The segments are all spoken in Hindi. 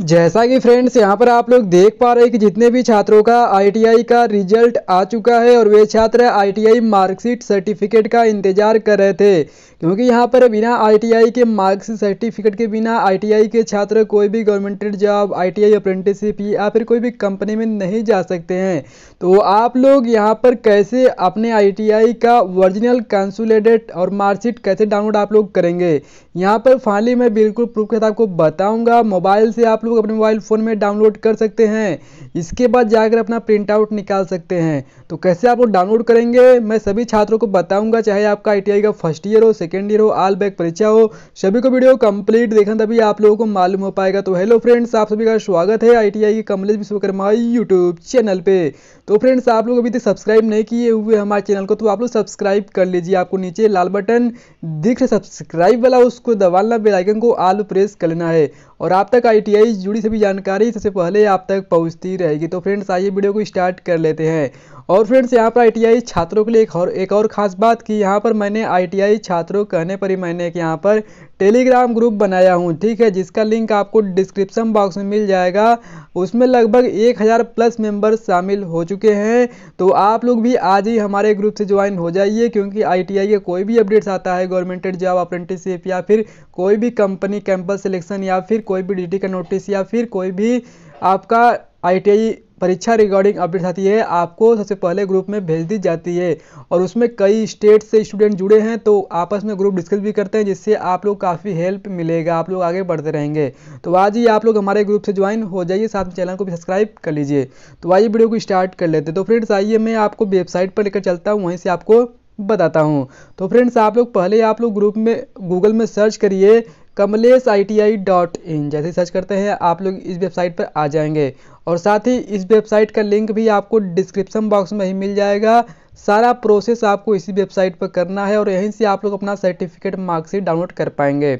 जैसा कि फ्रेंड्स यहां पर आप लोग देख पा रहे हैं कि जितने भी छात्रों का आईटीआई का रिजल्ट आ चुका है और वे छात्र आईटीआई मार्कशीट सर्टिफिकेट का इंतजार कर रहे थे क्योंकि यहां पर बिना आईटीआई के मार्क्स सर्टिफिकेट के बिना आईटीआई के छात्र कोई भी गवर्नमेंटेड जॉब आईटीआई अप्रेंटिसशिप या फिर कोई भी कंपनी में नहीं जा सकते हैं तो आप लोग यहाँ पर कैसे अपने आई का ओरिजिनल कंसुलेटेड और मार्कशीट कैसे डाउनलोड आप लोग करेंगे यहाँ पर फाइनली मैं बिल्कुल प्रूफ के साथ आपको बताऊँगा मोबाइल से आप लोग अपने मोबाइल फ़ोन में डाउनलोड कर सकते हैं इसके बाद जाकर अपना प्रिंट आउट निकाल सकते हैं तो कैसे आप लोग डाउनलोड करेंगे मैं सभी छात्रों को बताऊंगा चाहे आपका आई का फर्स्ट ईयर हो सेकेंड ईयर हो आल बैक परीक्षा हो सभी को वीडियो कंप्लीट देखना तभी आप लोगों को मालूम हो पाएगा तो हेलो फ्रेंड्स आप सभी का स्वागत है आई की कमलेश विश्वकर्मा यूट्यूब चैनल पर तो फ्रेंड्स आप लोग अभी तक सब्सक्राइब नहीं किए हुए हमारे चैनल को तो आप लोग सब्सक्राइब कर लीजिए आपको नीचे लाल बटन दिख रहा सब्सक्राइब वाला उसको दबाना बेलाइकन को आलू प्रेस कर लेना है और आप तक आई जुड़ी सभी जानकारी सबसे पहले आप तक पहुँचती रहेगी तो फ्रेंड्स आइए वीडियो को स्टार्ट कर लेते हैं और फ्रेंड्स यहाँ पर आईटीआई छात्रों के लिए एक और एक और ख़ास बात कि यहाँ पर मैंने आईटीआई छात्रों कहने पर ही मैंने एक यहाँ पर टेलीग्राम ग्रुप बनाया हूँ ठीक है जिसका लिंक आपको डिस्क्रिप्शन बॉक्स में मिल जाएगा उसमें लगभग एक हज़ार प्लस मेंबर्स शामिल हो चुके हैं तो आप लोग भी आज ही हमारे ग्रुप से ज्वाइन हो जाइए क्योंकि आईटीआई के कोई भी अपडेट्स आता है गवर्नमेंटेड जॉब अप्रेंटिसशिप या फिर कोई भी कंपनी कैंपस सिलेक्शन या फिर कोई भी डी का नोटिस या फिर कोई भी आपका आई परीक्षा रिगार्डिंग अपडेट आती है आपको सबसे पहले ग्रुप में भेज दी जाती है और उसमें कई स्टेट से स्टूडेंट जुड़े हैं तो आपस में ग्रुप डिस्कस भी करते हैं जिससे आप लोग काफ़ी हेल्प मिलेगा आप लोग आगे बढ़ते रहेंगे तो आज ही आप लोग हमारे ग्रुप से ज्वाइन हो जाइए साथ में चैनल को भी सब्सक्राइब कर लीजिए तो आइए वीडियो को स्टार्ट कर लेते तो फ्रेंड्स आइए मैं आपको वेबसाइट पर लेकर चलता हूँ वहीं से आपको बताता हूँ तो फ्रेंड्स आप लोग पहले आप लोग ग्रुप में गूगल में सर्च करिए Kamlesh I T I dot in जैसे सर्च करते हैं आप लोग इस वेबसाइट पर आ जाएंगे और साथ ही इस वेबसाइट का लिंक भी आपको डिस्क्रिप्शन बॉक्स में ही मिल जाएगा सारा प्रोसेस आपको इसी वेबसाइट पर करना है और यहीं से आप लोग अपना सर्टिफिकेट मार्कशीट डाउनलोड कर पाएंगे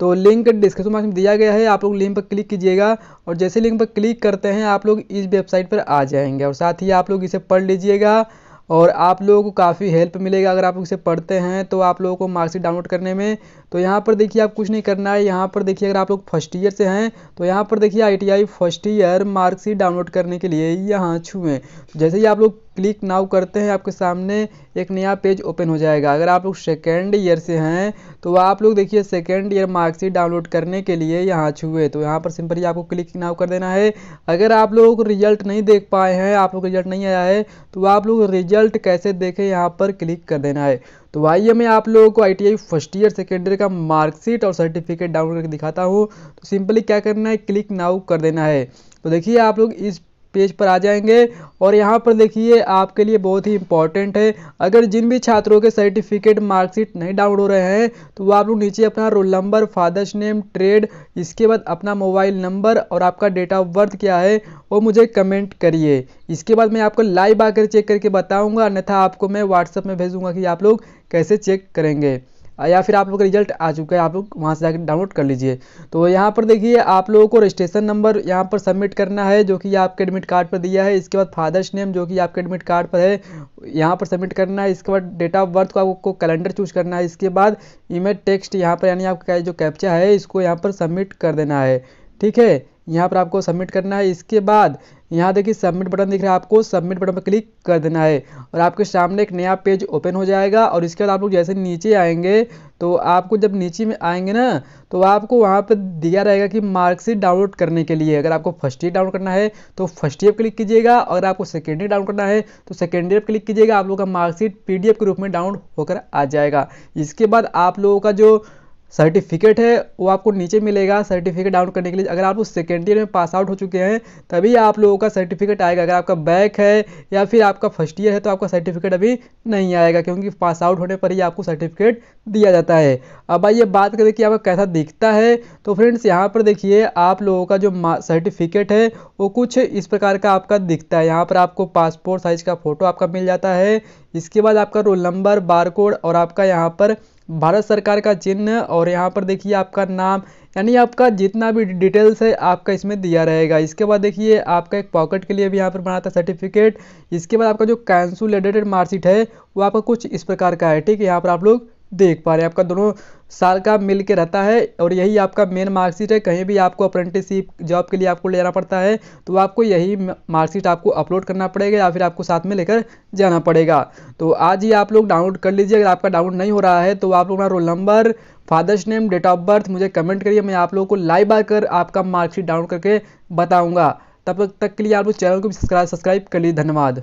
तो लिंक डिस्क्रिप्शन बॉक्स में दिया गया है आप लोग लिंक पर क्लिक कीजिएगा और जैसे लिंक पर क्लिक करते हैं आप लोग इस वेबसाइट पर आ जाएंगे और साथ ही आप लोग इसे पढ़ लीजिएगा और आप लोगों को काफ़ी हेल्प मिलेगा अगर आप इसे पढ़ते हैं तो आप लोगों को मार्कशीट डाउनलोड करने में तो यहाँ पर देखिए आप कुछ नहीं करना है यहाँ पर देखिए अगर आप लोग फर्स्ट ईयर से हैं तो यहाँ पर देखिए आई फर्स्ट ईयर मार्कशीट डाउनलोड करने के लिए यहाँ छुएं तो जैसे ही आप लोग क्लिक नाउ करते हैं आपके सामने एक नया पेज ओपन हो जाएगा अगर आप लोग सेकेंड ईयर से हैं तो आप लोग देखिए सेकेंड ईयर मार्कशीट डाउनलोड करने के लिए यहाँ छुए तो यहाँ पर सिंपली आपको क्लिक नाउ कर देना है अगर आप लोग रिजल्ट नहीं देख पाए हैं आप लोग रिजल्ट नहीं आया है तो आप लोग रिजल्ट कैसे देखें यहाँ पर क्लिक कर देना है तो भाई मैं आप लोगों को आई फर्स्ट ईयर सेकेंड ईयर का मार्कशीट और सर्टिफिकेट डाउनलोड करके दिखाता हूँ तो सिंपली क्या करना है क्लिक नाउ कर देना है तो देखिए आप लोग इस पेज पर आ जाएंगे और यहाँ पर देखिए आपके लिए बहुत ही इंपॉर्टेंट है अगर जिन भी छात्रों के सर्टिफिकेट मार्कशीट नहीं डाउनलोड हो रहे हैं तो वो आप लोग नीचे अपना roll number father's name trade इसके बाद अपना मोबाइल नंबर और आपका डेट ऑफ बर्थ क्या है वो मुझे कमेंट करिए इसके बाद मैं आपको लाइव आकर चेक करके बताऊँगा अन्यथा आपको मैं व्हाट्सअप में भेजूँगा कि आप लोग कैसे चेक करेंगे या फिर आप लोग का रिजल्ट आ चुका है आप लोग वहाँ से जाकर डाउनलोड कर लीजिए तो यहाँ पर देखिए आप लोगों को रजिस्ट्रेशन नंबर यहाँ पर सबमिट करना है जो कि आपके एडमिट कार्ड पर दिया है इसके बाद फादर्स नेम जो कि आपके एडमिट कार्ड पर है यहाँ पर सबमिट करना है इसके बाद डेट ऑफ बर्थ को आपको कैलेंडर चूज करना है इसके बाद इमेज टेक्स्ट यहाँ पर यानी आपका जो कैप्चा है इसको यहाँ पर सबमिट कर देना है ठीक है यहाँ पर आपको सबमिट करना है इसके बाद यहाँ देखिए सबमिट बटन दिख रहा है आपको सबमिट बटन पर क्लिक कर देना है और आपके सामने एक नया पेज ओपन हो जाएगा और इसके बाद आप लोग जैसे नीचे आएंगे तो आपको जब नीचे में आएंगे ना तो आपको वहाँ पर दिया रहेगा कि मार्कशीट डाउनलोड करने के लिए अगर आपको फर्स्ट ईयर डाउनलोड करना है तो फर्स्ट ईयर क्लिक कीजिएगा अगर आपको सेकेंड ईयर डाउनलोड करना है तो सेकेंड ईयर क्लिक कीजिएगा आप लोग का मार्कशीट पी के रूप में डाउनलोड होकर आ जाएगा इसके बाद आप लोगों का जो सर्टिफिकेट है वो आपको नीचे मिलेगा सर्टिफिकेट डाउनलोड करने के लिए अगर आप लोग सेकेंड ईयर में पास आउट हो चुके हैं तभी आप लोगों का सर्टिफिकेट आएगा अगर आपका बैक है या फिर आपका फर्स्ट ईयर है तो आपका सर्टिफिकेट अभी नहीं आएगा क्योंकि पास आउट होने पर ही आपको सर्टिफिकेट दिया जाता है अब आइए बात करें कि आपका कैसा दिखता है तो फ्रेंड्स यहाँ पर देखिए आप लोगों का जो सर्टिफिकेट है वो कुछ इस प्रकार का आपका दिखता है यहाँ पर आपको पासपोर्ट साइज़ का फ़ोटो आपका मिल जाता है इसके बाद आपका रोल नंबर बार और आपका यहाँ पर भारत सरकार का चिन्ह और यहाँ पर देखिए आपका नाम यानी आपका जितना भी डिटेल्स है आपका इसमें दिया रहेगा इसके बाद देखिए आपका एक पॉकेट के लिए भी यहाँ पर बनाता है सर्टिफिकेट इसके बाद आपका जो कैंसुलेटेड मार्कशीट है वो आपका कुछ इस प्रकार का है ठीक है यहाँ पर आप लोग देख पा रहे हैं आपका दोनों साल का मिल के रहता है और यही आपका मेन मार्कशीट है कहीं भी आपको अप्रेंटिसशिप जॉब के लिए आपको ले जाना पड़ता है तो आपको यही मार्कशीट आपको अपलोड करना पड़ेगा या फिर आपको साथ में लेकर जाना पड़ेगा तो आज ही आप लोग डाउनलोड कर लीजिए अगर आपका डाउनलोड नहीं हो रहा है तो आप लोग ना roll number father's name date of birth मुझे कमेंट करिए मैं आप लोगों को लाइव आकर आपका मार्कशीट डाउनलोड करके बताऊँगा तब तक के लिए आप लोग चैनल को सब्सक्राइब कर लीजिए धन्यवाद